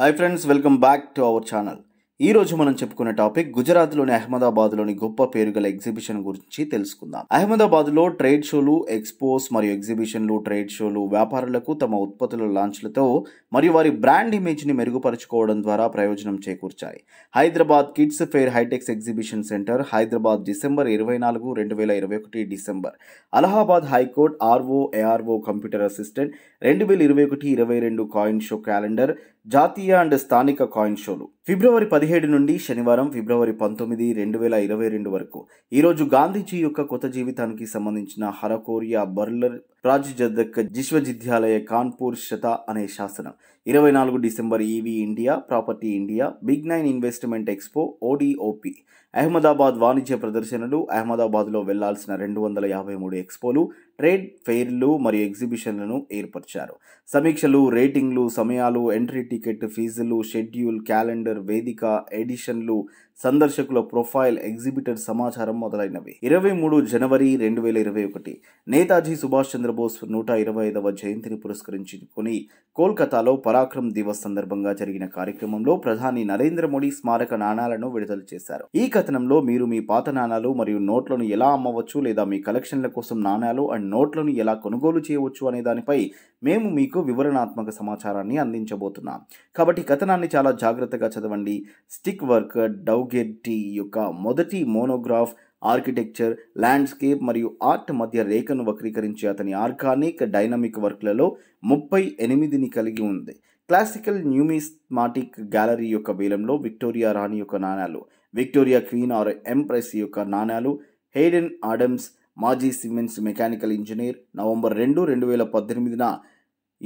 hi friends welcome back to our channel ఈరోజు మనం చెప్పుకునే టాపిక్ గుజరాత్లోని అహ్మదాబాద్లోని గొప్ప పేరుగల ఎగ్జిబిషన్ గురించి తెలుసుకుందాం అహ్మదాబాద్లో ట్రేడ్ షోలు ఎక్స్పోస్ మరియు ఎగ్జిబిషన్లు ట్రేడ్ షోలు వ్యాపారులకు తమ ఉత్పత్తుల లాంచ్లతో మరియు వారి బ్రాండ్ ఇమేజ్ని మెరుగుపరచుకోవడం ద్వారా ప్రయోజనం చేకూర్చాయి Hyderabad kids fair HITEX exhibition centre Hyderabad December ఇరవై నాలుగు రెండు వేల ఇరవై ఒకటి December Allahabad high court RO ARO computer assistant రెండు వేల ఇరవై ఒకటి ఇరవై రెండు కాయిన్ షో క్యాలెండర్ జాతీయ అండ్ స్థానిక కాయిన్ షోలు ఫిబ్రవరి పదిహేడు నుండి శనివారం ఫిబ్రవరి పంతొమ్మిది రెండు వేల ఇరవై రెండు వరకు ఈరోజు గాంధీజీ యొక్క కొత్త జీవితానికి సంబంధించిన హరకోరియా బర్లర్ ప్రాజిజదక్ జిశ్వజిద్యాలయ కాన్పూర్ శత అనే శాసనం ఇరవై నాలుగు December EV India property India big nine investment expo ODOP Ahmedabad వాణిజ్య ప్రదర్శనలు అహ్మదాబాద్లో వెళ్లాల్సిన రెండు వందల యాభై మూడు ఎక్స్పోలు ట్రేడ్ ఫెయిర్లు మరియు ఎగ్జిబిషన్లను ఏర్పరిచారు సమీక్షలు రేటింగ్లు సమయాలు ఎంట్రీ టికెట్ ఫీజులు షెడ్యూల్ క్యాలెండర్ వేదిక ఎడిషన్లు సందర్శకుల ప్రొఫైల్ ఎగ్జిబిటర్ సమాచారం మొదలైనవి ఇరవై మూడు జనవరి రెండు వేల ఇరవై ఒకటి నేతాజీ సుభాష్ చంద్రబోస్ నూట ఇరవై ఐదవ జయంతిని పురస్కరించుకొని కోల్కతాలో పరాక్రమ్ దివస్ సందర్భంగా జరిగిన కార్యక్రమంలో ప్రధాని నరేంద్ర మోడీ స్మారక నాణాలను విడుదల చేశారు ఈ కథనంలో మీరు మీ పాత నాణాలు మరియు నోట్లను ఎలా అమ్మవచ్చు లేదా మీ కలెక్షన్ల కోసం నాణాలు అండ్ నోట్లను ఎలా కొనుగోలు చేయవచ్చు అనే దానిపై మేము మీకు వివరణాత్మక సమాచారాన్ని అందించబోతున్నాం కాబట్టి కథనాన్ని చాలా జాగ్రత్తగా చదవండి స్టిక్ వర్క్ డౌ డౌగెట్టి యొక్క మొదటి మోనోగ్రాఫ్ ఆర్కిటెక్చర్ ల్యాండ్స్కేప్ మరియు ఆర్ట్ మధ్య రేఖను వక్రీకరించే అతని ఆర్గానిక్ డైనమిక్ వర్క్లలో ముప్పై ఎనిమిదిని కలిగి ఉంది క్లాసికల్ న్యూమిస్మాటిక్ గ్యాలరీ యొక్క వేలంలో విక్టోరియా రాణి యొక్క నాణ్యాలు విక్టోరియా క్వీన్ ఆర్ ఎంప్రెస్ యొక్క నాణ్యాలు హెయిడెన్ ఆడమ్స్ మాజీ సిమెంట్స్ మెకానికల్ ఇంజనీర్ నవంబర్ రెండు రెండు వేల పద్దెనిమిదిన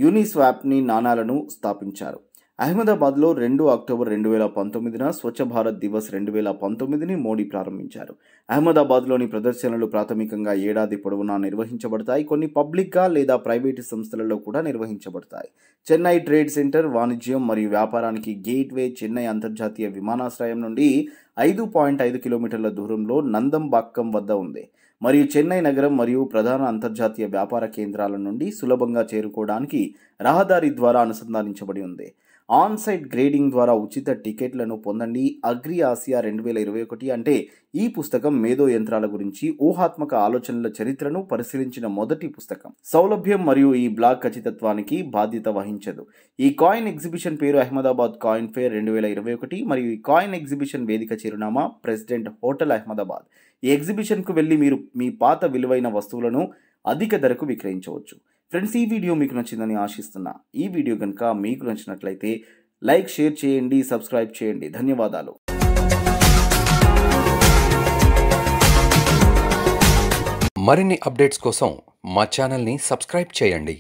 యూనిస్వాప్ని నాణాలను స్థాపించారు అహ్మదాబాద్లో రెండు అక్టోబర్ రెండు వేల పంతొమ్మిదిన స్వచ్ఛ భారత్ దివస్ రెండు వేల పంతొమ్మిదిని మోడీ ప్రారంభించారు అహ్మదాబాద్లోని ప్రదర్శనలు ప్రాథమికంగా ఏడాది పొడవునా నిర్వహించబడతాయి కొన్ని పబ్లిక్గా లేదా ప్రైవేటు సంస్థలలో కూడా నిర్వహించబడతాయి చెన్నై ట్రేడ్ సెంటర్ వాణిజ్యం మరియు వ్యాపారానికి గేట్వే చెన్నై అంతర్జాతీయ విమానాశ్రయం నుండి ఐదు పాయింట్ ఐదు కిలోమీటర్ల దూరంలో నందంబాక్కం వద్ద ఉంది మరియు చెన్నై నగరం మరియు ప్రధాన అంతర్జాతీయ వ్యాపార కేంద్రాల నుండి సులభంగా చేరుకోవడానికి రహదారి ద్వారా అనుసంధానించబడి ఉంది ఆన్ సైట్ గ్రేడింగ్ ద్వారా ఉచిత టికెట్లను పొందండి అగ్రి ఆసియా రెండు వేల ఇరవై ఒకటి అంటే ఈ పుస్తకం మేధో యంత్రాల గురించి ఊహాత్మక ఆలోచనల చరిత్రను పరిశీలించిన మొదటి పుస్తకం సౌలభ్యం మరియు ఈ బ్లాక్ ఖచ్చితత్వానికి బాధ్యత వహించదు ఈ కాయిన్ ఎగ్జిబిషన్ పేరు అహ్మదాబాద్ కాయిన్ ఫేర్ రెండు వేల ఇరవై ఒకటి మరియు ఈ కాయిన్ ఎగ్జిబిషన్ వేదిక చిరునామా ప్రెసిడెంట్ హోటల్ అహ్మదాబాద్ ఈ ఎగ్జిబిషన్కు వెళ్ళి మీరు మీ పాత విలువైన వస్తువులను అధిక ధరకు విక్రయించవచ్చు ఫ్రెండ్స్ ఈ వీడియో మీకు నచ్చిందని ఆశిస్తున్నా ఈ వీడియో కనుక మీకు నచ్చినట్లయితే లైక్ షేర్ చేయండి సబ్స్క్రైబ్ చేయండి ధన్యవాదాలు మరిన్ని అప్డేట్స్ కోసం మా ఛానల్ని సబ్స్క్రైబ్ చేయండి